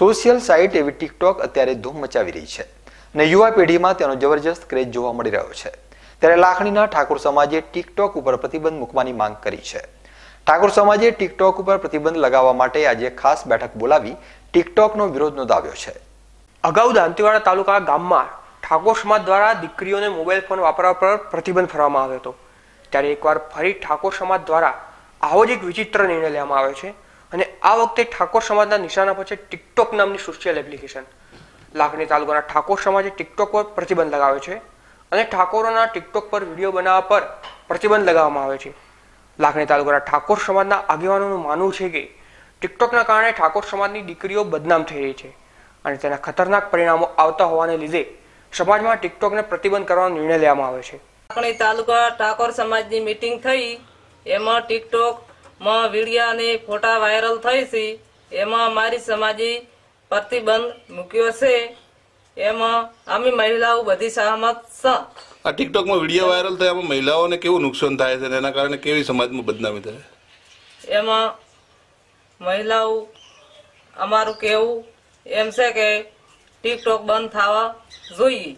social site એવી TikTok અત્યારે ધૂમ મચાવી રહી છે અને યુવા પેઢીમાં તેનો જબરજસ્ત ક્રેઝ જોવા મળી રહ્યો છે ત્યારે લાખણીના ઠાકોર સમાજે ટિકટોક ઉપર પ્રતિબંધ મૂકવાની માંગ કરી છે ઠાકોર સમાજે ટિકટોક ઉપર પ્રતિબંધ લગાવવા માટે આજે ખાસ બેઠક બોલાવી ટિકટોકનો વિરોધ નોંધાવ્યો છે અગાઉ દાંતીવાડા તાલુકા ગામમાં ઠાકોર સમાજ દ્વારા દીકરીઓને મોબાઈલ ફોન વાપરવા પર પ્રતિબંધ ફરવામાં આવ્યો હતો ત્યારે એકવાર ફરી ઠાકોર સમાજ દ્વારા આવો જ એક વિચિત્ર નિર્ણય લેવામાં આવ્યો છે અને આ વખતે ઠાકોર સમાજના નિશાના પર છે ટિકટોક નામની સોશિયલ એપ્લિકેશન લાખણી તાલુકાના ઠાકોર સમાજે ટિકટોક પર પ્રતિબંધ લગાવ્યો છે અને ઠાકોરોના ટિકટોક પર વિડીયો બનાવવા પર પ્રતિબંધ લગાવવામાં આવે છે લાખણી તાલુકાના ઠાકોર સમાજના આગેવાનોનું માનવું છે કે ટિકટોકના કારણે ઠાકોર સમાજની દીકરીઓ બદનામ થઈ રહી છે અને તેના ખતરનાક પરિણામો આવતા હોવાને લીધે સમાજમાં ટિકટોકને પ્રતિબંધ કરવાનો નિર્ણય લેવામાં આવે છે લાખણી તાલુકા ઠાકોર સમાજની મીટિંગ થઈ એમાં ટિકટોક માં વિડિયાની ફોટા વાયરલ થઈ છે એમાં મારી સમાજી પ્રતિબંધ મૂક્યો છે એમાં અમે મહિલાઓ બધી સહમત છે આ ટિકટોકમાં વિડીયો વાયરલ થાય એમાં મહિલાઓને કેવું નુકસાન થાય છે એના કારણે કેવી સમાજમાં બદનામી થાય એમાં મહિલાઓ અમારું કેવું એમ છે કે ટિકટોક બંધ થવા જોઈએ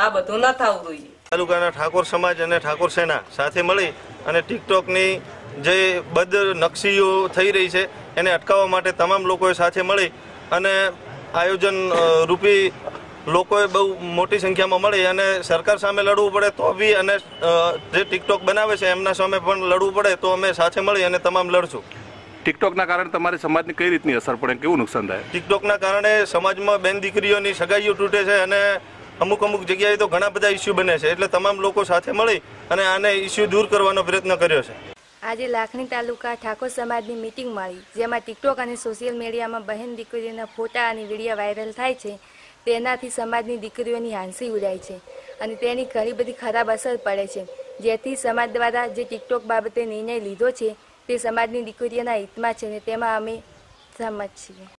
આ બધું ના થવું જોઈએ તાલુકાના ઠાકોર સમાજ અને ઠાકોર સેના સાથે મળી અને ટિકટોકની જે બદ નકશીઓ થઈ રહી છે એને અટકાવવા માટે તમામ લોકોએ સાથે મળી અને આયોજન રૂપી લોકોએ બહુ મોટી સંખ્યામાં મળી અને સરકાર સામે લડવું પડે તો બી અને જે ટિકટોક બનાવે છે એમના સામે પણ લડવું પડે તો અમે સાથે મળી અને તમામ લડશું ટિકટોકના કારણે તમારે સમાજની કઈ રીતની અસર પડે કેવું નુકસાન થાય ટિકટોકના કારણે સમાજમાં બેન દીકરીઓની સગાઈઓ તૂટે છે અને અમુક અમુક જગ્યાએ તો ઘણા બધા ઇસ્યુ બને છે એટલે તમામ લોકો સાથે મળી અને આને ઇસ્યુ દૂર કરવાનો પ્રયત્ન કર્યો છે આજે લાખણી તાલુકા ઠાકોર સમાજની મિટિંગ મળી જેમાં ટિકટોક અને સોશિયલ મીડિયામાં બહેન દીકરીઓના ફોટા અને વિડીયો વાયરલ થાય છે તેનાથી સમાજની દીકરીઓની હાંસી ઉડાય છે અને તેની ઘણી બધી ખરાબ અસર પડે છે જેથી સમાજ દ્વારા જે ટિકટોક બાબતે નિર્ણય લીધો છે તે સમાજની દીકરીઓના હિતમાં છે અને તેમાં અમે સહમત છીએ